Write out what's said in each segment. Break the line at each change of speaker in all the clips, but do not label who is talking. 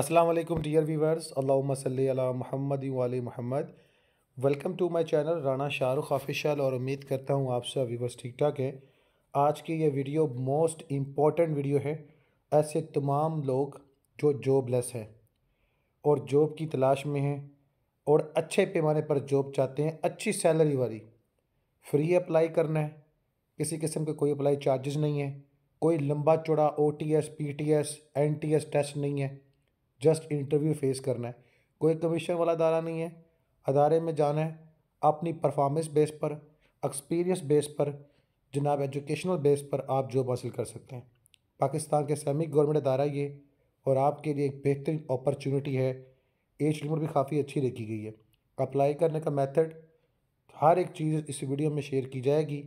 अस्सलाम वालेकुम dear viewers अल्लाहुम्मा सल्ली अला मोहम्मद वाले मोहम्मद welcome to my channel Rana Shahrukh official और उम्मीद करता हूँ आप सब व्यूवर्स ठीक ठाक हैं आज की ये वीडियो मोस्ट इम्पॉर्टेंट वीडियो है ऐसे तमाम लोग जो जॉबलेस हैं और जॉब की तलाश में हैं और अच्छे पैमाने पर जॉब चाहते हैं अच्छी सैलरी वाली फ्री अप्लाई करना है किसी किस्म के कोई अप्लाई चार्जेस नहीं है कोई लंबा चौड़ा O T S P T S N T S test नहीं है जस्ट इंटरव्यू फेस करना है कोई कमीशन वाला अदारा नहीं है अदारे में जाना है अपनी परफॉर्मेंस बेस पर एक्सपीरियंस बेस पर जनाब एजुकेशनल बेस पर आप जॉब हासिल कर सकते हैं पाकिस्तान के सैमिक गवर्नमेंट अदारा ये और आपके लिए एक बेहतरीन अपॉर्चुनिटी है एज लिमिट भी काफ़ी अच्छी रखी गई है अप्लाई करने का मेथड हर एक चीज़ इस वीडियो में शेयर की जाएगी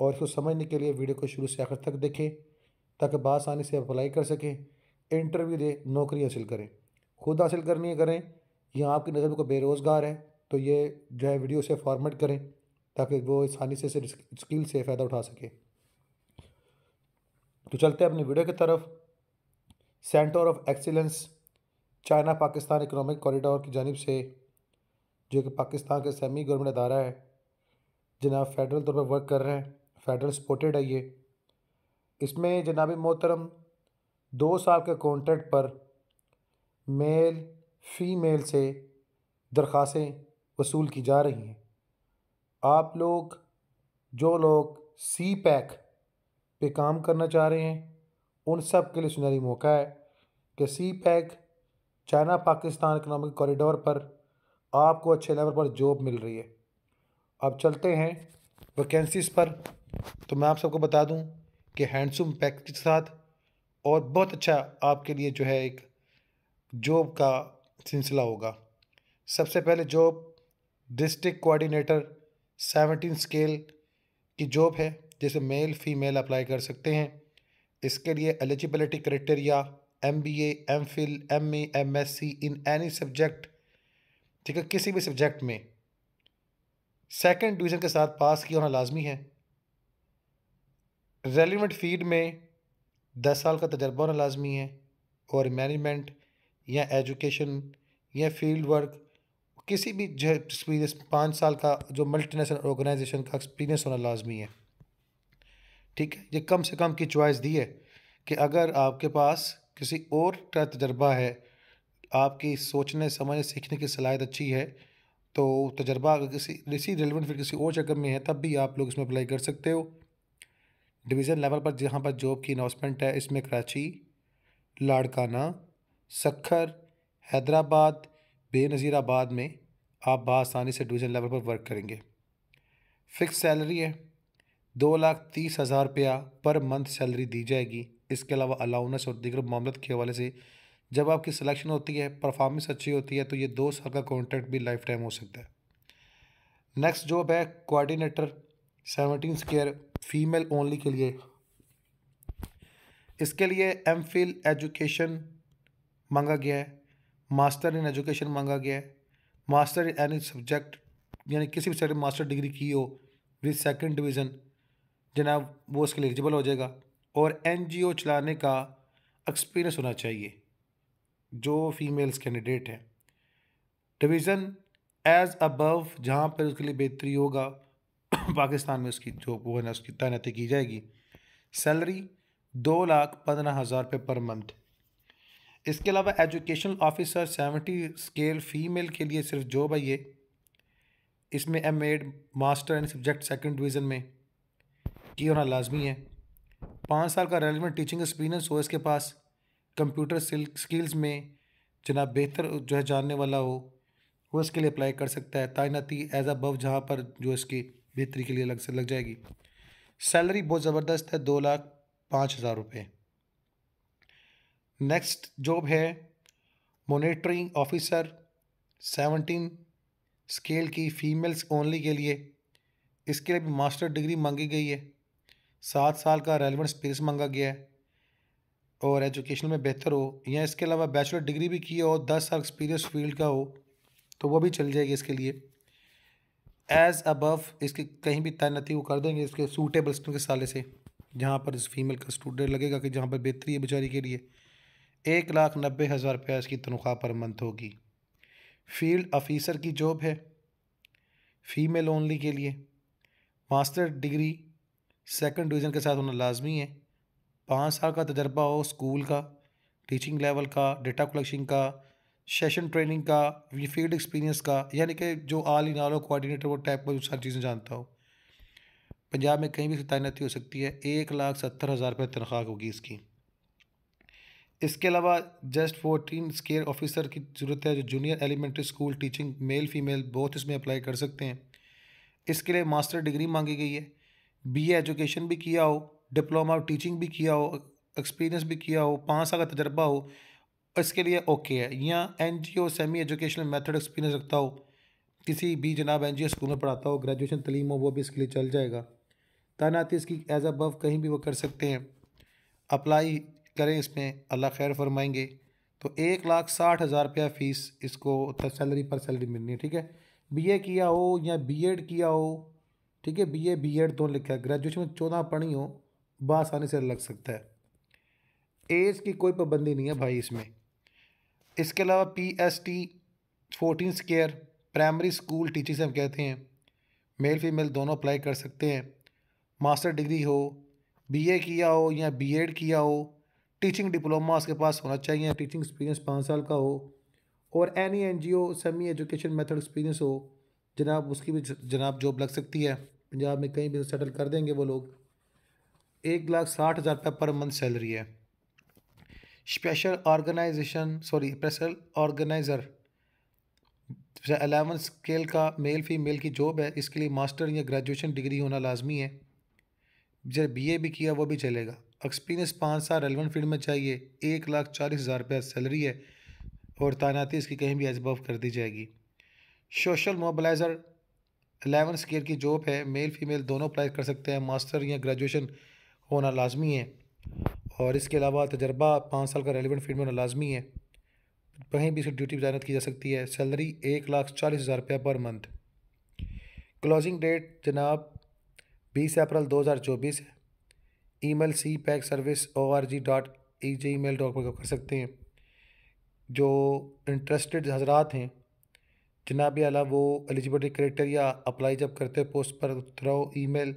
और इसको समझने के लिए वीडियो को शुरू से आखिर तक देखें ताकि बासानी से अप्लाई कर सकें इंटरव्यू दे नौकरी हासिल करें खुद हासिल करनी है करें या आपकी नज़र में कोई बेरोज़गार है तो ये जो है वीडियो से फॉर्मेट करें ताकि वो आसानी से स्किल से फ़ायदा उठा सके तो चलते हैं अपनी वीडियो की तरफ centre of excellence China Pakistan economic corridor की जानब से जो कि पाकिस्तान के सेमी गवर्नमेंट अदारा है जनाब फेडरल तौर पर वर्क कर रहे हैं फेडरल सपोर्टेड है ये इसमें जनाब मोहतरम दो साल के कॉन्ट्रैक्ट पर मेल फ़ीमेल से दरख्वास्तें वसूल की जा रही हैं आप लोग जो लोग सी पैक पे काम करना चाह रहे हैं उन सब के लिए सुनहरी मौका है कि CPEC China Pakistan economic corridor पर आपको अच्छे लेवल पर जॉब मिल रही है अब चलते हैं वैकेंसीज़ पर तो मैं आप सबको बता दूं कि हैंडसम पैक के साथ और बहुत अच्छा आपके लिए जो है एक जॉब का सिलसिला होगा सबसे पहले job district coordinator seventeen scale की जॉब है जैसे मेल फीमेल अप्लाई कर सकते हैं इसके लिए eligibility criteria M B M phil M A M S C in any subject ठीक है किसी भी सब्जेक्ट में सेकंड डिवीज़न के साथ पास किया होना लाजमी है रेलिवेंट फील्ड में दस साल का तजर्बा होना लाजमी है और मैनेजमेंट या एजुकेशन या फील्ड वर्क किसी भी जो एक्सपीरियंस पाँच साल का जो मल्टीनेशनल ऑर्गेनाइजेशन का एक्सपीरियंस होना लाजमी है ठीक है ये कम से कम की चॉइस दी है कि अगर आपके पास किसी और का तजर्बा है आपकी सोचने समझने सीखने की सलाहियत अच्छी है तो तजर्बा अगर किसी इसी रेलिवेंट फिर किसी और जगह में है तब भी आप लोग इसमें अप्लाई कर सकते हो डिवीज़न लेवल पर जहाँ पर जॉब की अनाउंसमेंट है इसमें कराची लाड़काना सखर हैदराबाद बेनज़ीराबाद में आप बसानी से डिवीज़न लेवल पर वर्क करेंगे फिक्स सैलरी है दो लाख तीस हज़ार रुपया पर मंथ सैलरी दी जाएगी इसके अलावा अलाउंस और दीगर मामलत के हवाले से जब आपकी सिलेक्शन होती है परफॉर्मेंस अच्छी होती है तो ये दो साल का कॉन्ट्रैक्ट भी लाइफ टाइम हो सकता है नेक्स्ट जॉब है coordinator seventeen scale female only के लिए इसके लिए एम फिल एजुकेशन मांगा गया है मास्टर इन एजुकेशन मांगा गया है मास्टर इन एनी सब्जेक्ट यानी किसी भी सब्जेक्ट मास्टर डिग्री की हो विद सेकंड डिवीज़न जनाब वो इसके लिए एलिजिबल हो जाएगा और एनजीओ चलाने का एक्सपीरियंस होना चाहिए जो फीमेल्स कैंडिडेट हैं डिवीज़न एज़ अबव जहाँ पर उसके लिए बेहतरी होगा पाकिस्तान में उसकी जो वो है ना उसकी तैनाती की जाएगी सैलरी दो लाख पंद्रह हज़ार रुपये पर मंथ इसके अलावा educational officer seventy scale female के लिए सिर्फ जॉब है ये इसमें M Ed master and subject second division में की होना लाजमी है पाँच साल का रेलिवेंट टीचिंग एक्सपीरियंस हो इसके पास कंप्यूटर स्किल्स में जना बेहतर जो है जानने वाला हो वो इसके लिए अप्लाई कर सकता है तैनाती एज अ बव जहाँ पर जो इसकी बेहतरी के लिए अलग से लग जाएगी सैलरी बहुत ज़बरदस्त है दो लाख पाँच हज़ार रुपये नेक्स्ट जॉब है मोनिटरिंग ऑफिसर सेवनटीन स्केल की फ़ीमेल्स ओनली के लिए इसके लिए भी मास्टर डिग्री मांगी गई है सात साल का रेलिवेंट स्पेस मांगा गया है और एजुकेशन में बेहतर हो या इसके अलावा बैचलर डिग्री भी की हो और दस साल एक्सपीरियंस फील्ड का हो तो वो भी चल जाएगी इसके लिए एज अबव इसकी कहीं भी तैनाती वो कर देंगे इसके सूटेबल के साले से जहाँ पर इस फीमेल का स्टूडेंट लगेगा कि जहाँ पर बेहतरी है बेचारी के लिए एक लाख नब्बे हज़ार रुपया इसकी तनख्वाह पर मंथ होगी फील्ड ऑफिसर की जॉब है फ़ीमेल ओनली के लिए मास्टर डिग्री सेकंड डिवीज़न के साथ होना लाजमी है पाँच साल का तजर्बा हो स्कूल का टीचिंग लेवल का डेटा कलेक्शन का सेशन ट्रेनिंग का फील्ड एक्सपीरियंस का यानी कि जो आल इन आल कोऑर्डिनेटर वो टाइप का सारी चीज़ें जानता हो पंजाब में कहीं भी तैनाती हो सकती है एक लाख सत्तर हज़ार रुपये तनख्वाह होगी इसकी इसके अलावा जस्ट फोर्टीन स्केयर ऑफिसर की ज़रूरत है जो junior elementary school teaching male female बहुत इसमें अप्लाई कर सकते हैं इसके लिए मास्टर डिग्री मांगी गई है बी एजुकेशन भी किया हो डिप्लोमा टीचिंग भी किया हो एक्सपीरियंस भी किया हो पाँच साल का तजर्बा हो इसके लिए ओके है या N G O semi educational method experience रखता हो किसी भी जनाब एन जी ओ स्कूल में पढ़ाता हो ग्रेजुएशन तलीम हो वो भी इसके लिए चल जाएगा तैनाती इसकी एज अब कहीं भी वो कर सकते हैं अप्लाई करें इसमें अल्लाह खैर फरमाएंगे तो एक लाख साठ हज़ार रुपया फ़ीस इसको सैलरी पर सैलरी मिलनी है ठीक है बी ए किया हो या बी एड किया हो ठीक है बी ए बी एड दोनों लिखा है ग्रेजुएशन में चौदह पढ़ी हो बसानी से लग सकता है एज की कोई पाबंदी नहीं है भाई इसमें इसके अलावा P S T fourteen scale primary school teachers हम कहते हैं मेल फीमेल दोनों अप्लाई कर सकते हैं मास्टर डिग्री हो बीए किया हो या बीएड किया हो टीचिंग डिप्लोमा उसके पास होना चाहिए टीचिंग एक्सपीरियंस पाँच साल का हो और any N G O semi education method experience हो जनाब उसकी भी जनाब जॉब लग सकती है पंजाब में कहीं भी सेटल कर देंगे वो लोग एक लाख साठ हज़ार रुपये पर मंथ सैलरी है ऑर्गेनाइजेशन सॉरी स्पेशल ऑर्गेनाइजर जैसे अलेवन स्केल का मेल फीमेल की जॉब है इसके लिए मास्टर या ग्रेजुएशन डिग्री होना लाजमी है जब बीए भी किया वो भी चलेगा एक्सपीरियंस पाँच साल रेलिवेंट फील्ड में चाहिए एक लाख चालीस हज़ार रुपया सैलरी है और तैनाती इसकी कहीं भी एजबव कर दी जाएगी सोशल मोबलाइज़र अलेवन स्केल की जॉब है मेल फीमेल दोनों अप्लाई कर सकते हैं मास्टर या ग्रेजुएशन होना लाजमी है और इसके अलावा तजर्बा पाँच साल का रेलिवेंट फील्ड में होना लाजमी है कहीं भी इसकी ड्यूटी तैनात की जा सकती है सैलरी एक लाख चालीस हज़ार रुपया पर मंथ क्लोजिंग डेट जनाब बीस अप्रैल दो हज़ार चौबीस है email CPEC service O R G dot E gmail dot पर कर सकते हैं जो इंटरेस्टेड हजरात हैं जनाब अला वो एलिजिबिलिटी क्राइटेरिया अप्लाई जब करते पोस्ट पर throw E email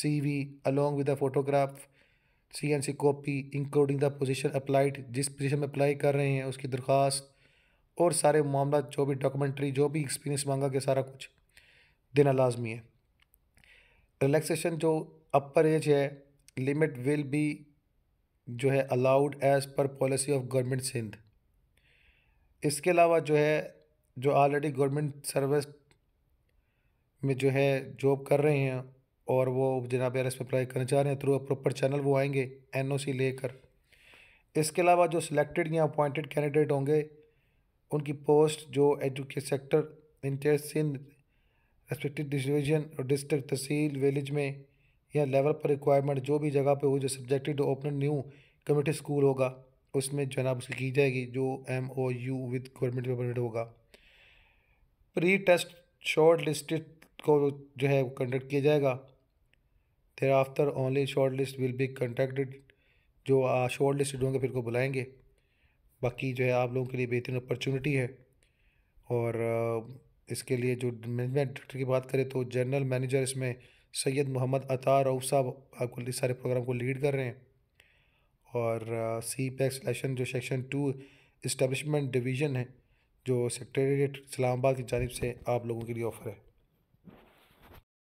C we along with a photograph C N C copy including the position applied जिस पोजीशन में अप्लाई कर रहे हैं उसकी दरख्वास्त और सारे मामला जो भी डॉक्यूमेंट्री जो भी एक्सपीरियंस मांगा गया सारा कुछ देना लाजमी है रिलैक्सेशन जो अपर एज है लिमिट विल बी जो है allowed as per policy of government Sindh इसके अलावा जो है जो ऑलरेडी गवर्नमेंट सर्विस में जो है जॉब कर रहे हैं और वो जनाब आर एस पे अप्लाई करना चाह रहे हैं थ्रू प्रॉपर चैनल वो आएंगे एन ओ सी लेकर इसके अलावा जो सिलेक्टेड या अपॉइंटेड कैंडिडेट होंगे उनकी पोस्ट जो education sector interest in respective division और डिस्ट्रिक्ट तहसील विलेज में या लेवल पर रिक्वायरमेंट जो भी जगह पर हो जो subjected open new community school होगा उसमें जनाब उसकी की जाएगी जो M O U with government payment होगा प्री टेस्ट शॉर्ट लिस्टेड को जो है कंडक्ट किया जाएगा after only shortlist will be contacted जो शॉर्ट लिस्टेड होंगे फिर को बुलाएंगे बाकी जो है आप लोगों के लिए बेहतरीन अपॉर्चुनिटी है और इसके लिए जो मैनेजमेंट डायरेक्टर की बात करें तो जनरल मैनेजर इसमें सैयद मोहम्मद अतार रऊफ साहब आपको इस सारे प्रोग्राम को लीड कर रहे हैं और सी पैक सिलेक्शन जो सेक्शन टू इस्टबलिशमेंट डिवीज़न है जो सेक्रेटरीट इस्लामाबाद की जानब से आप लोगों के लिए ऑफ़र है